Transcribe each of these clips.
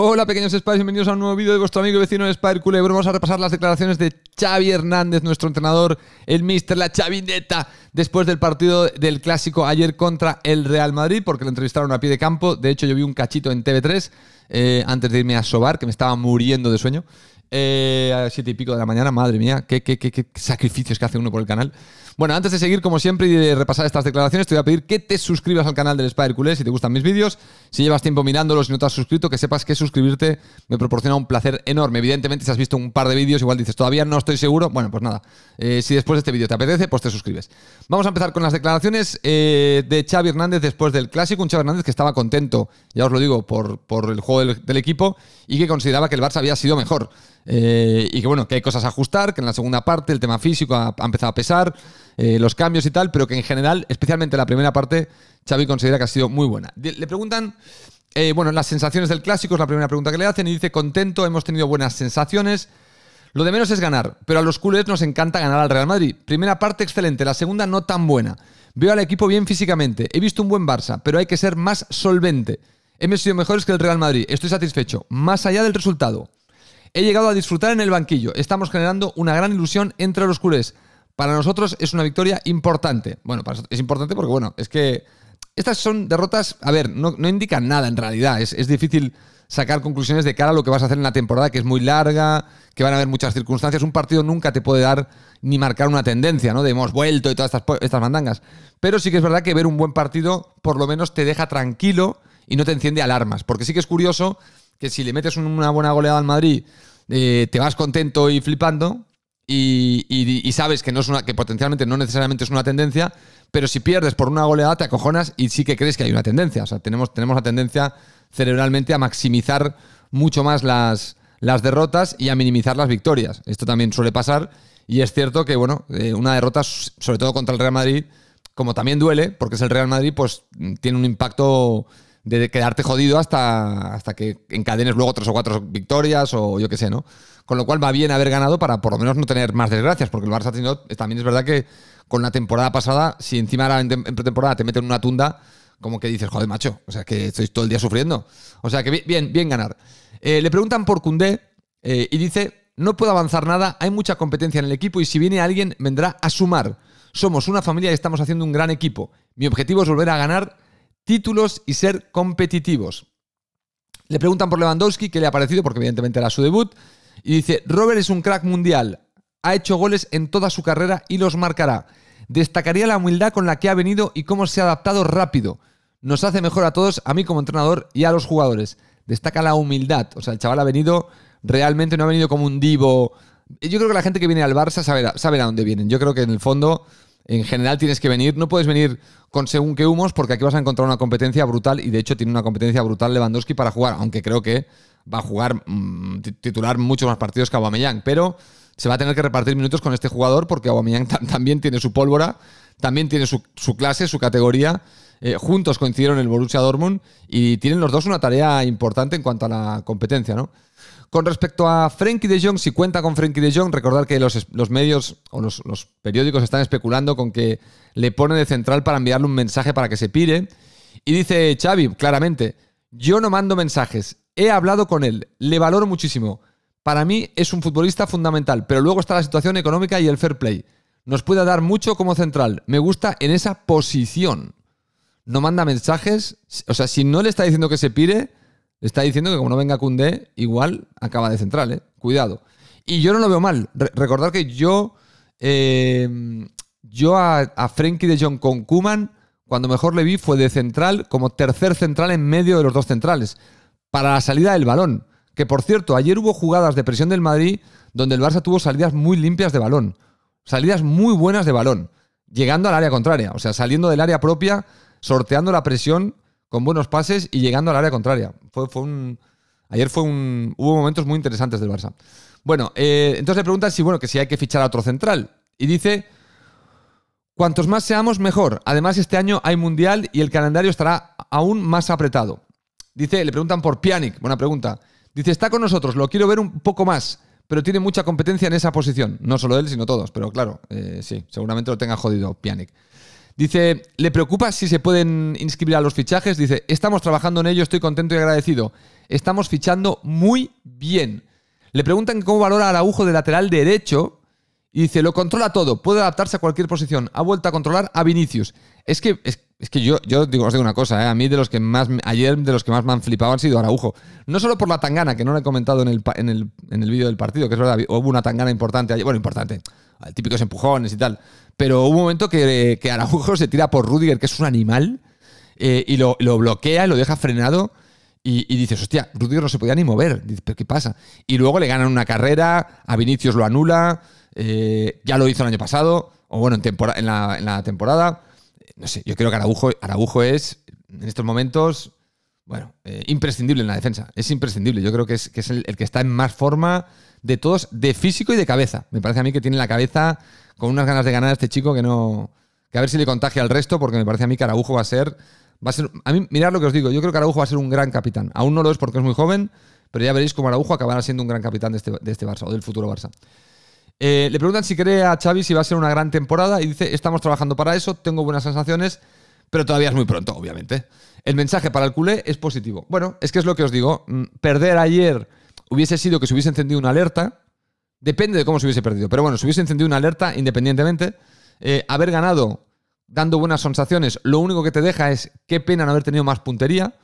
Hola pequeños Spires, bienvenidos a un nuevo vídeo de vuestro amigo y vecino Spire Culebro. Vamos a repasar las declaraciones de Xavi Hernández, nuestro entrenador, el mister, la chavineta, después del partido del Clásico ayer contra el Real Madrid, porque lo entrevistaron a pie de campo. De hecho, yo vi un cachito en TV3 eh, antes de irme a sobar, que me estaba muriendo de sueño. Eh, a las y pico de la mañana, madre mía, qué, sacrificios que hace uno por el canal. Bueno, antes de seguir, como siempre, y de repasar estas declaraciones, te voy a pedir que te suscribas al canal del Spider Hercules si te gustan mis vídeos. Si llevas tiempo mirándolos y no te has suscrito, que sepas que suscribirte me proporciona un placer enorme. Evidentemente, si has visto un par de vídeos, igual dices, todavía no estoy seguro. Bueno, pues nada, eh, si después de este vídeo te apetece, pues te suscribes. Vamos a empezar con las declaraciones eh, de Xavi Hernández después del clásico. Un Xavi Hernández que estaba contento, ya os lo digo, por, por el juego del, del equipo y que consideraba que el Barça había sido mejor. Eh, y que bueno, que hay cosas a ajustar, que en la segunda parte el tema físico ha, empezado a pesar, eh, los cambios y tal, pero que en general, especialmente la primera parte, Xavi considera que ha sido muy buena. Le preguntan, eh, bueno, las sensaciones del clásico es la primera pregunta que le hacen y dice, contento, hemos tenido buenas sensaciones. Lo de menos es ganar, pero a los culés nos encanta ganar al Real Madrid. Primera parte excelente, la segunda no tan buena. Veo al equipo bien físicamente, he visto un buen Barça, pero hay que ser más solvente. Hemos sido mejores que el Real Madrid, estoy satisfecho. Más allá del resultado, He llegado a disfrutar en el banquillo. Estamos generando una gran ilusión entre los culés. Para nosotros es una victoria importante. Bueno, para es importante porque, bueno, es que estas son derrotas, a ver, no, indican nada en realidad. Es, es, difícil sacar conclusiones de cara a lo que vas a hacer en la temporada, que es muy larga, que van a haber muchas circunstancias. Un partido nunca te puede dar ni marcar una tendencia, ¿no? De hemos vuelto y todas estas, estas mandangas. Pero sí que es verdad que ver un buen partido por lo menos te deja tranquilo y no te enciende alarmas. Porque sí que es curioso que si le metes una buena goleada al Madrid, eh, te vas contento y flipando. Y, sabes que no es una que potencialmente no necesariamente es una tendencia, pero si pierdes por una goleada te acojonas y sí que crees que hay una tendencia. O sea, tenemos, tenemos la tendencia cerebralmente a maximizar mucho más las, las derrotas y a minimizar las victorias. Esto también suele pasar y es cierto que, bueno, eh, una derrota, sobre todo contra el Real Madrid, como también duele, porque es el Real Madrid, pues mm, tiene un impacto de quedarte jodido hasta, hasta que encadenes luego tres o cuatro victorias o yo qué sé, ¿no? Con lo cual va bien haber ganado para por lo menos no tener más desgracias, porque el Barça también es verdad que con la temporada pasada, si encima ahora en, pretemporada te meten una tunda, como que dices, joder, macho, o sea, que estoy todo el día sufriendo. O sea, que bien, bien ganar. Eh, le preguntan por Cundé eh, y dice, no puedo avanzar nada, hay mucha competencia en el equipo y si viene alguien vendrá a sumar. Somos una familia y estamos haciendo un gran equipo. Mi objetivo es volver a ganar títulos y ser competitivos. Le preguntan por Lewandowski, qué le ha parecido, porque evidentemente era su debut, y dice, Robert es un crack mundial, ha hecho goles en toda su carrera y los marcará. Destacaría la humildad con la que ha venido y cómo se ha adaptado rápido. Nos hace mejor a todos, a mí como entrenador y a los jugadores. Destaca la humildad. O sea, el chaval ha venido realmente, no ha venido como un divo. Yo creo que la gente que viene al Barça sabe, sabe a dónde vienen. Yo creo que en el fondo en general tienes que venir, no puedes venir con según qué humos porque aquí vas a encontrar una competencia brutal y de hecho tiene una competencia brutal Lewandowski para jugar, aunque creo que va a jugar mm, titular muchos más partidos que Aubameyang, pero se va a tener que repartir minutos con este jugador porque Aubameyang también tiene su pólvora, también tiene su, clase, su categoría. Eh, juntos coincidieron el Borussia Dortmund y tienen los dos una tarea importante en cuanto a la competencia, ¿no? Con respecto a Frankie de Jong, si cuenta con Frankie de Jong, recordar que los, medios o los, los, periódicos están especulando con que le pone de central para enviarle un mensaje para que se pire. Y dice Xavi, claramente, yo no mando mensajes, he hablado con él, le valoro muchísimo. Para mí es un futbolista fundamental, pero luego está la situación económica y el fair play. Nos puede dar mucho como central, me gusta en esa posición. No manda mensajes, o sea, si no le está diciendo que se pire, Está diciendo que como no venga Cundé, igual acaba de central, ¿eh? Cuidado. Y yo no lo veo mal. Recordar recordad que yo. Eh, yo a, a, Frenkie de Jong con Kuman, cuando mejor le vi fue de central, como tercer central en medio de los dos centrales, para la salida del balón. Que por cierto, ayer hubo jugadas de presión del Madrid donde el Barça tuvo salidas muy limpias de balón. Salidas muy buenas de balón, llegando al área contraria, o sea, saliendo del área propia, sorteando la presión con buenos pases y llegando al área contraria. Fue, un, ayer fue un, hubo momentos muy interesantes del Barça. Bueno, eh, entonces le preguntan si, bueno, que si hay que fichar a otro central. Y dice, cuantos más seamos, mejor. Además, este año hay Mundial y el calendario estará aún más apretado. Dice, le preguntan por Pjanic, buena pregunta. Dice, está con nosotros, lo quiero ver un poco más, pero tiene mucha competencia en esa posición. No solo él, sino todos, pero claro, eh, sí, seguramente lo tenga jodido Pjanic. Dice, ¿le preocupa si se pueden inscribir a los fichajes? Dice, estamos trabajando en ello, estoy contento y agradecido. Estamos fichando muy bien. Le preguntan cómo valora Araujo de lateral derecho y dice, lo controla todo, puede adaptarse a cualquier posición, ha vuelto a controlar a Vinicius. Es que, es, que yo, yo digo, os digo una cosa, eh, a mí de los que más, ayer de los que más me han flipado han sido Araujo. No solo por la tangana, que no lo he comentado en el, en el, en el vídeo del partido, que es verdad, hubo una tangana importante, bueno, importante, típicos empujones y tal. Pero hubo un momento que, eh, que Araujo se tira por Rudiger, que es un animal, eh, y lo, bloquea y lo deja frenado. Y, y, dices, hostia, Rudiger no se podía ni mover. Dices, ¿pero qué pasa? Y luego le ganan una carrera, a Vinicius lo anula, eh, ya lo hizo el año pasado, o bueno, en, la, temporada. No sé, yo creo que Araujo, Araujo es, en estos momentos, bueno, eh, imprescindible en la defensa. Es imprescindible. Yo creo que es, que es el, que está en más forma de todos, de físico y de cabeza. Me parece a mí que tiene la cabeza con unas ganas de ganar este chico que no. Que a ver si le contagia al resto, porque me parece a mí que Araujo va a ser. Va a ser. A mí, mirad lo que os digo, yo creo que Araujo va a ser un gran capitán. Aún no lo es porque es muy joven, pero ya veréis cómo Araujo acabará siendo un gran capitán de este, de este Barça o del futuro Barça. Eh, le preguntan si cree a Xavi si va a ser una gran temporada y dice, estamos trabajando para eso, tengo buenas sensaciones, pero todavía es muy pronto, obviamente. El mensaje para el culé es positivo. Bueno, es que es lo que os digo. Mm, perder ayer hubiese sido que se hubiese encendido una alerta. Depende de cómo se hubiese perdido. Pero bueno, se hubiese encendido una alerta independientemente. Eh, haber ganado dando buenas sensaciones, lo único que te deja es qué pena no haber tenido más puntería,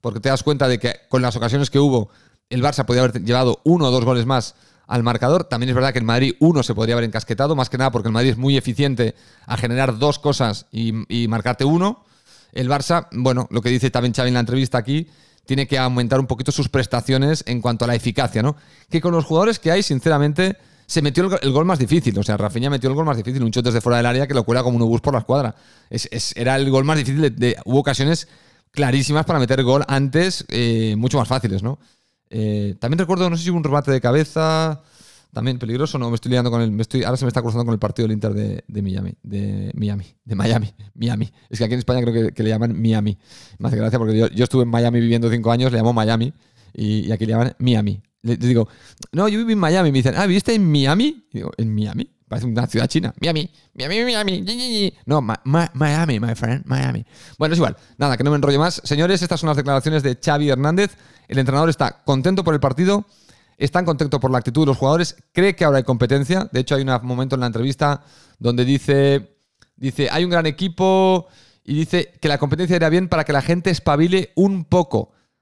porque te das cuenta de que con las ocasiones que hubo, el Barça podía haber llevado uno o dos goles más al marcador. También es verdad que en Madrid uno se podría haber encasquetado, más que nada porque el Madrid es muy eficiente a generar dos cosas y marcarte uno el Barça, bueno, lo que dice también Xavi en la entrevista aquí, tiene que aumentar un poquito sus prestaciones en cuanto a la eficacia, ¿no? Que con los jugadores que hay, sinceramente, se metió el, gol más difícil. O sea, Rafinha metió el gol más difícil, un chute desde fuera del área que lo cuela como un obús por la escuadra. era el gol más difícil, de, hubo ocasiones clarísimas para meter gol antes, eh, mucho más fáciles, ¿no? Eh, también recuerdo, no sé si hubo un remate de cabeza. También peligroso, no, me estoy liando con el. Me estoy, ahora se me está cruzando con el partido del Inter de, Miami. De Miami. De Miami. Miami. Es que aquí en España creo que, le llaman Miami. Me hace gracia porque yo, estuve en Miami viviendo cinco años, le llamó Miami. Y, aquí le llaman Miami. Le, digo, no, yo viví en Miami. Me dicen, ah, viste en Miami? digo, ¿en Miami? Parece una ciudad china. Miami, Miami, Miami. No, Miami, my friend, Miami. Bueno, es igual. Nada, que no me enrolle más. Señores, estas son las declaraciones de Xavi Hernández. El entrenador está contento por el partido están contentos por la actitud de los jugadores, cree que ahora hay competencia. De hecho, hay un momento en la entrevista donde dice, dice, hay un gran equipo y dice que la competencia era bien para que la gente espabile un poco.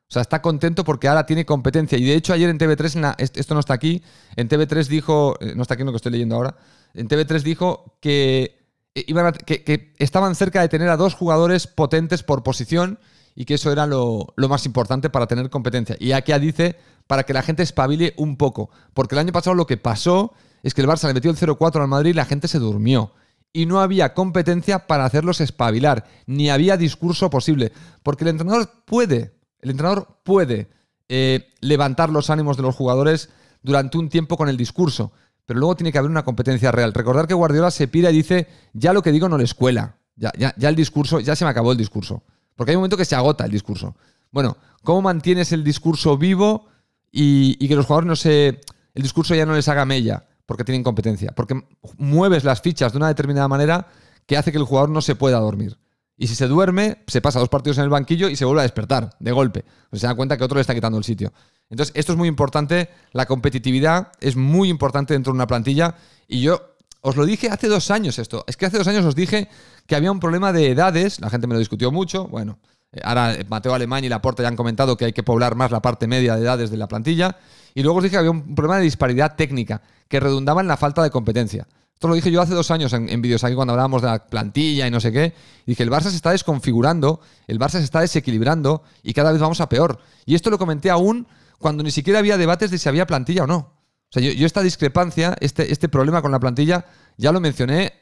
O sea, está contento porque ahora tiene competencia. Y de hecho, ayer en TV3, esto no está aquí, en TV3 dijo, eh, no está aquí lo que estoy leyendo ahora, en TV3 dijo que, eh, iban que estaban cerca de tener a dos jugadores potentes por posición y que eso era lo, más importante para tener competencia. Y aquí dice para que la gente espabile un poco, porque el año pasado lo que pasó es que el Barça le metió el 0-4 al Madrid y la gente se durmió. Y no había competencia para hacerlos espabilar, ni había discurso posible, porque el entrenador puede, el entrenador puede eh, levantar los ánimos de los jugadores durante un tiempo con el discurso, pero luego tiene que haber una competencia real. Recordar que Guardiola se pira y dice, ya lo que digo no le escuela ya, ya, ya el discurso, ya se me acabó el discurso. Porque hay un momento que se agota el discurso. Bueno, ¿cómo mantienes el discurso vivo y, que los jugadores no se. el discurso ya no les haga mella porque tienen competencia? Porque mueves las fichas de una determinada manera que hace que el jugador no se pueda dormir. Y si se duerme, se pasa dos partidos en el banquillo y se vuelve a despertar de golpe. se da cuenta que otro le está quitando el sitio. Entonces, esto es muy importante. La competitividad es muy importante dentro de una plantilla. Y yo os lo dije hace dos años esto. Es que hace dos años os dije que había un problema de edades. La gente me lo discutió mucho. Bueno, eh, ahora eh, Mateo Alemán y Laporta ya han comentado que hay que poblar más la parte media de edades de la plantilla. Y luego os dije que había un problema de disparidad técnica que redundaba en la falta de competencia. Esto lo dije yo hace dos años en, vídeos aquí cuando hablábamos de la plantilla y no sé qué. Y dije, el Barça se está desconfigurando, el Barça se está desequilibrando y cada vez vamos a peor. Y esto lo comenté aún cuando ni siquiera había debates de si había plantilla o no. O sea, yo, esta discrepancia, este, este problema con la plantilla, ya lo mencioné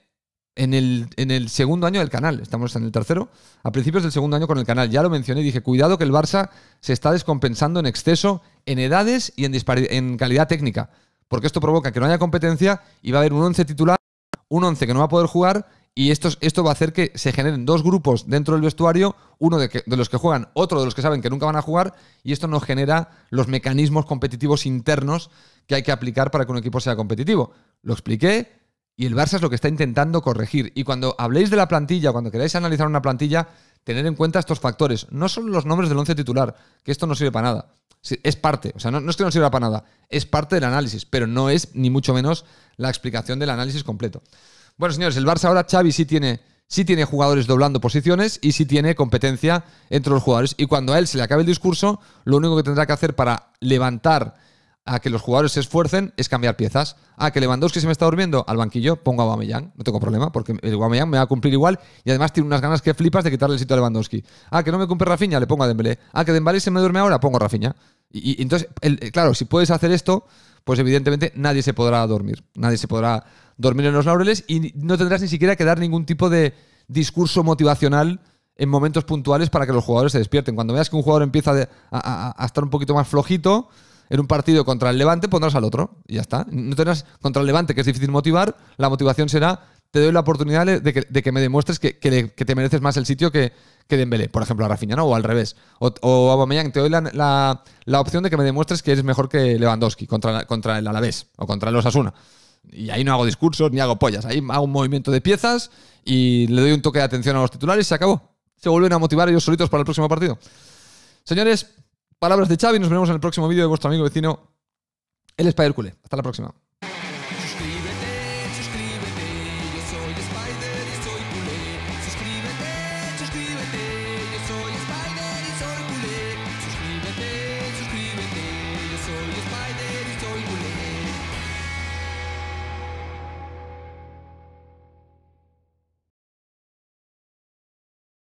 en el, en el, segundo año del canal, estamos en el tercero, a principios del segundo año con el canal, ya lo mencioné, dije, cuidado que el Barça se está descompensando en exceso, en edades y en, en calidad técnica, porque esto provoca que no haya competencia y va a haber un 11 titular, un 11 que no va a poder jugar y esto, esto va a hacer que se generen dos grupos dentro del vestuario, uno de, de, los que juegan, otro de los que saben que nunca van a jugar, y esto nos genera los mecanismos competitivos internos que hay que aplicar para que un equipo sea competitivo. Lo expliqué y el Barça es lo que está intentando corregir. Y cuando habléis de la plantilla, cuando queráis analizar una plantilla, tener en cuenta estos factores. No solo los nombres del once titular, que esto no sirve para nada. Es parte, o sea, no, es que no sirva para nada, es parte del análisis, pero no es ni mucho menos la explicación del análisis completo. Bueno, señores, el Barça ahora Xavi sí tiene sí tiene jugadores doblando posiciones y sí tiene competencia entre los jugadores. Y cuando a él se le acabe el discurso, lo único que tendrá que hacer para levantar a que los jugadores se esfuercen es cambiar piezas. a que Lewandowski se me está durmiendo al banquillo, pongo a Aubameyang, no tengo problema, porque el Aubameyang me va a cumplir igual y además tiene unas ganas que flipas de quitarle el sitio a Lewandowski. a que no me cumple Rafinha, le pongo a Dembélé. a que Dembélé se me duerme ahora, pongo a Rafinha. Y, entonces, eh, claro, si puedes hacer esto, pues evidentemente nadie se podrá dormir. Nadie se podrá dormir en los laureles y no tendrás ni siquiera que dar ningún tipo de discurso motivacional en momentos puntuales para que los jugadores se despierten. Cuando veas que un jugador empieza a, a estar un poquito más flojito, en un partido contra el Levante pondrás al otro y ya está. No tendrás contra el Levante, que es difícil motivar, la motivación será te doy la oportunidad de que, me demuestres que, te mereces más el sitio que, que Dembélé, por ejemplo, a Rafinha, ¿no? O al revés. O, o a Bameyang. te doy la, opción de que me demuestres que eres mejor que Lewandowski contra, contra el Alavés o contra el Osasuna. Y ahí no hago discursos ni hago pollas. Ahí hago un movimiento de piezas y le doy un toque de atención a los titulares y se acabó. Se vuelven a motivar ellos solitos para el próximo partido. Señores, palabras de Xavi. Nos vemos en el próximo vídeo de vuestro amigo vecino, el Spider Cule. Hasta la próxima.